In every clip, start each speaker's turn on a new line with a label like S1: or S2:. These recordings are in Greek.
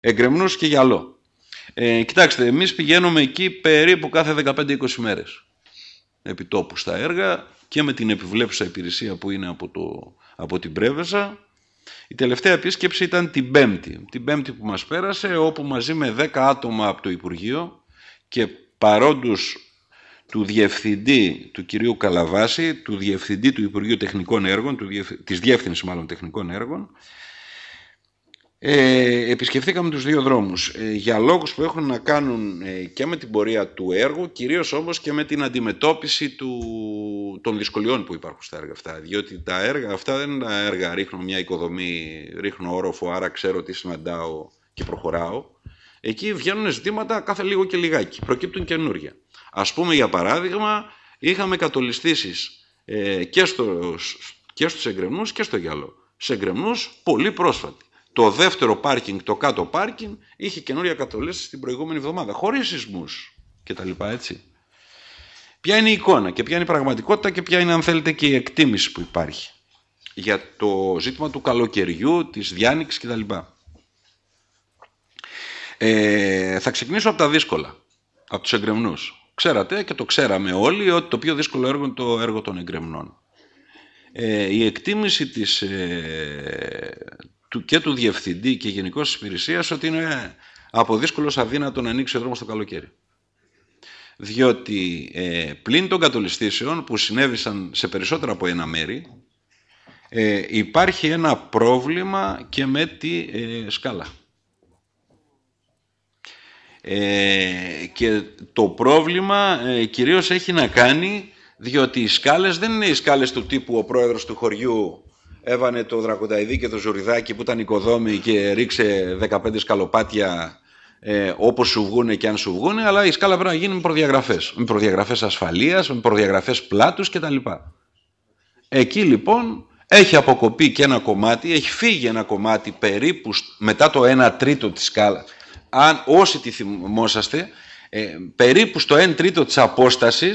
S1: Εγκρεμνούς και γυαλό. Ε, κοιτάξτε, εμείς πηγαίνουμε εκεί περίπου κάθε 15-20 μέρες επιτόπου στα έργα και με την επιβλέψουσα υπηρεσία που είναι από, το, από την Πρέβεζα. Η τελευταία επίσκεψη ήταν την Πέμπτη. Την Πέμπτη που μας πέρασε, όπου μαζί με 10 άτομα από το Υπουργείο και παρόντους του Διευθυντή του κυρίου Καλαβάση, του Διευθυντή του Υπουργείου Τεχνικών Έργων, του, της Διεύθυνσης μάλλον Τεχνικών Έργων, ε, επισκεφθήκαμε τους δύο δρόμους ε, για λόγους που έχουν να κάνουν ε, και με την πορεία του έργου κυρίως όμως και με την αντιμετώπιση του, των δυσκολιών που υπάρχουν στα έργα αυτά διότι τα έργα αυτά δεν είναι τα έργα ρίχνω μια οικοδομή, ρίχνω όροφο άρα ξέρω τι συναντάω και προχωράω εκεί βγαίνουν ζητήματα κάθε λίγο και λιγάκι προκύπτουν καινούρια ας πούμε για παράδειγμα είχαμε κατολιστήσεις ε, και, στο, και στους εγκρεμνούς και στο γυαλό σε πολύ πρόσφατη το δεύτερο πάρκινγκ, το κάτω πάρκινγκ, είχε καινούρια κατολές την προηγούμενη εβδομάδα, χωρίς σεισμούς και τα λοιπά, έτσι. Ποια είναι η εικόνα και ποια είναι η πραγματικότητα και ποια είναι, αν θέλετε, και η εκτίμηση που υπάρχει για το ζήτημα του καλοκαιριού, της διάνοιξης κτλ. Ε, θα ξεκινήσω από τα δύσκολα, από τους εγκρεμνούς. Ξέρατε και το ξέραμε όλοι ότι το πιο δύσκολο έργο είναι το έργο των εγκρεμνών. Ε, η εκτίμηση της, ε, του, και του διευθυντή και γενικώ της υπηρεσίας ότι είναι ε, από δύσκολος αδύνατο να ανοίξει ο δρόμος το καλοκαίρι. Διότι ε, πλην των κατολιστήσεων που συνέβησαν σε περισσότερα από ένα μέρη, ε, υπάρχει ένα πρόβλημα και με τη ε, σκάλα. Ε, και το πρόβλημα ε, κυρίως έχει να κάνει διότι οι σκάλες δεν είναι οι σκάλες του τύπου ο πρόεδρος του χωριού έβανε το Δρακονταϊδί και το Ζουριδάκι που ήταν οικοδόμοι και ρίξε 15 σκαλοπάτια ε, όπως σου βγούνε και αν σου βγούνε, αλλά η σκάλα πρέπει να γίνει με προδιαγραφές. Με προδιαγραφές ασφαλείας, με προδιαγραφές πλάτους κτλ. Εκεί λοιπόν έχει αποκοπεί και ένα κομμάτι, έχει φύγει ένα κομμάτι περίπου μετά το 1 τρίτο της σκάλας. Αν όσοι τη θυμόσαστε, ε, περίπου στο 1 τρίτο της απόστασης,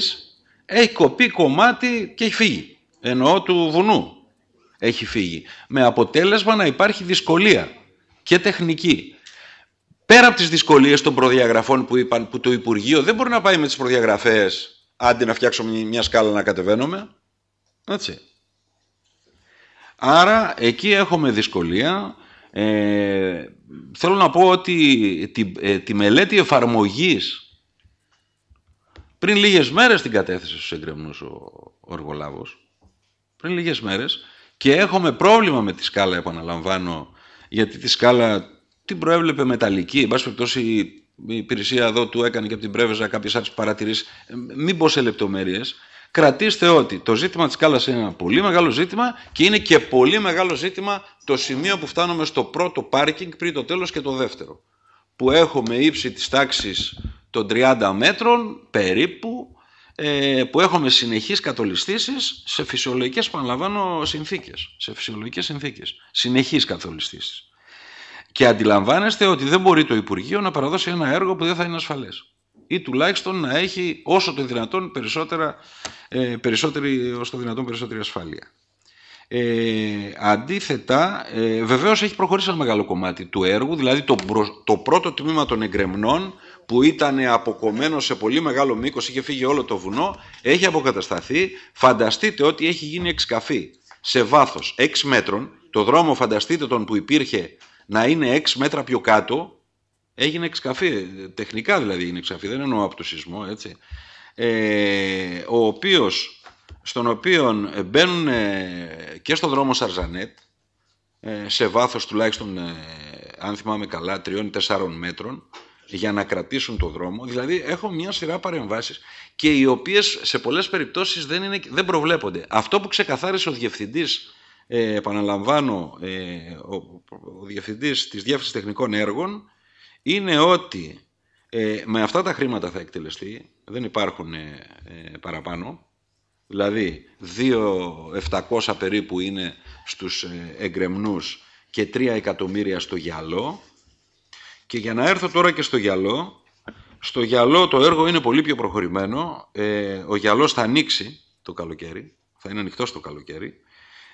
S1: έχει κοπεί κομμάτι και έχει φύγει. Εννοώ του βουνού έχει φύγει. Με αποτέλεσμα να υπάρχει δυσκολία και τεχνική. Πέρα από τις δυσκολίες των προδιαγραφών που είπαν που το Υπουργείο δεν μπορεί να πάει με τις προδιαγραφές αντί να φτιάξω μια σκάλα να κατεβαίνουμε. Έτσι. Άρα εκεί έχουμε δυσκολία. Ε, θέλω να πω ότι τη, ε, τη μελέτη εφαρμογής πριν λίγες μέρες την κατέθεσε στους εγκρεμνούς ο, ο Πριν λίγες μέρες και έχουμε πρόβλημα με τη σκάλα, επαναλαμβάνω, γιατί τη σκάλα την προέβλεπε μεταλλική. Εν πάση περιπτώσει, η υπηρεσία εδώ του έκανε και από την πρέβεζα κάποιες άλλες παρατηρήσεις. Ε, μην πω σε λεπτομέρειες. Κρατήστε ότι το ζήτημα της σκάλας είναι ένα πολύ μεγάλο ζήτημα και είναι και πολύ μεγάλο ζήτημα το σημείο που φτάνουμε στο πρώτο πάρκινγκ πριν το τέλος και το δεύτερο. Που έχουμε ύψη της τάξης των 30 μέτρων περίπου ε, που έχουμε συνεχείς καθολιστήσεις σε φυσιολογικές, παραλαμβάνω, συνθήκες. Σε φυσιολογικές συνθήκες. Συνεχείς καθολιστήσεις. Και αντιλαμβάνεστε ότι δεν μπορεί το Υπουργείο να παραδώσει ένα έργο που δεν θα είναι ασφαλές. Ή τουλάχιστον να έχει όσο το δυνατόν περισσότερα, ε, περισσότερη, όσο το δυνατόν περισσότερη ασφάλεια. Ε, αντίθετα, ε, βεβαίως έχει προχωρήσει ένα μεγάλο κομμάτι του έργου, δηλαδή το, το πρώτο τμήμα των εγκρεμνών που ήταν αποκομμένο σε πολύ μεγάλο μήκος, είχε φύγει όλο το βουνό, έχει αποκατασταθεί. Φανταστείτε ότι έχει γίνει εξκαφή σε βάθος 6 μέτρων. Το δρόμο, φανταστείτε τον που υπήρχε να είναι 6 μέτρα πιο κάτω, έγινε εξκαφή. Τεχνικά δηλαδή έγινε εξκαφή, δεν εννοώ από το σεισμό, έτσι. Ε, ο οποίος, στον οποίο μπαίνουν ε, και στο δρόμο Σαρζανέτ, ε, σε βάθος τουλάχιστον, ε, αν θυμάμαι καλά, 3-4 μέτρων, για να κρατήσουν το δρόμο. Δηλαδή έχω μια σειρά παρεμβάσεις και οι οποίες σε πολλές περιπτώσεις δεν, είναι, δεν προβλέπονται. Αυτό που ξεκαθάρισε ο διευθυντής, ε, επαναλαμβάνω, ε, ο, διευθυντής της Διεύθυνσης Τεχνικών Έργων είναι ότι ε, με αυτά τα χρήματα θα εκτελεστεί, δεν υπάρχουν ε, παραπάνω. Δηλαδή 2.700 περίπου είναι στους εγκρεμνούς και 3 εκατομμύρια στο γυαλό και για να έρθω τώρα και στο γυαλό, στο γυαλό το έργο είναι πολύ πιο προχωρημένο. Ε, ο γυαλός θα ανοίξει το καλοκαίρι, θα είναι ανοιχτός το καλοκαίρι.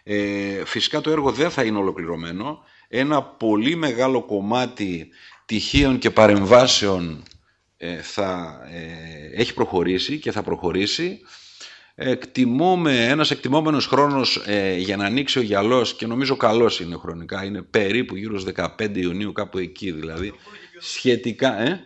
S1: Ε, φυσικά το έργο δεν θα είναι ολοκληρωμένο. Ένα πολύ μεγάλο κομμάτι τυχείων και παρεμβάσεων ε, θα ε, έχει προχωρήσει και θα προχωρήσει εκτιμούμε, ένας εκτιμόμενος χρόνος ε, για να ανοίξει ο γυαλός και νομίζω καλός είναι χρονικά, είναι περίπου γύρω στις 15 Ιουνίου κάπου εκεί δηλαδή, σχετικά... Ε?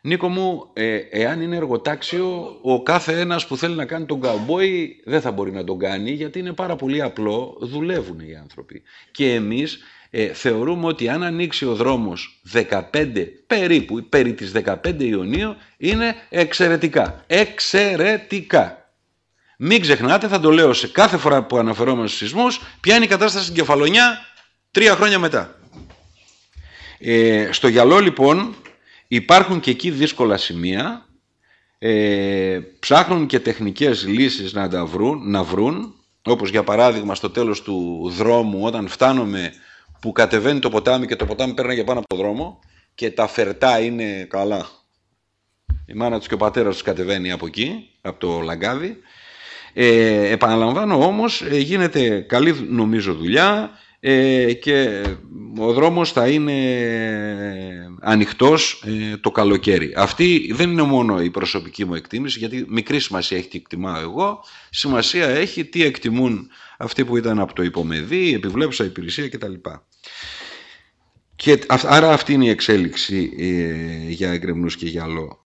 S1: Νίκο μου, ε, εάν είναι εργοτάξιο, ο κάθε ένας που θέλει να κάνει τον καμπόι δεν θα μπορεί να τον κάνει, γιατί είναι πάρα πολύ απλό, δουλεύουν οι άνθρωποι. Και εμείς ε, θεωρούμε ότι αν ανοίξει ο δρόμος 15 περίπου, περί τις 15 Ιουνίου, είναι εξαιρετικά. Εξαιρετικά. Μην ξεχνάτε, θα το λέω σε κάθε φορά που αναφερόμαστε στους σεισμούς, ποια είναι η κατάσταση στην Κεφαλονιά τρία χρόνια μετά. Ε, στο γυαλό λοιπόν υπάρχουν και εκεί δύσκολα σημεία, ε, ψάχνουν και τεχνικές λύσεις να τα βρουν, να όπως για παράδειγμα στο τέλος του δρόμου όταν φτάνουμε που κατεβαίνει το ποτάμι και το ποτάμι για πάνω από το δρόμο και τα φερτά είναι καλά. Η μάνα του και ο πατέρας τους κατεβαίνει από εκεί, από το λαγκάδι. Ε, επαναλαμβάνω όμως, ε, γίνεται καλή νομίζω δουλειά, ε, και ο δρόμος θα είναι ανοιχτός ε, το καλοκαίρι. Αυτή δεν είναι μόνο η προσωπική μου εκτίμηση, γιατί μικρή σημασία έχει τι εκτιμάω εγώ, σημασία έχει τι εκτιμούν αυτοί που ήταν από το υπομεδί, επιβλέψα υπηρεσία κτλ. Και, άρα αυτή είναι η εξέλιξη ε, για εγκρεμνούς και για άλλο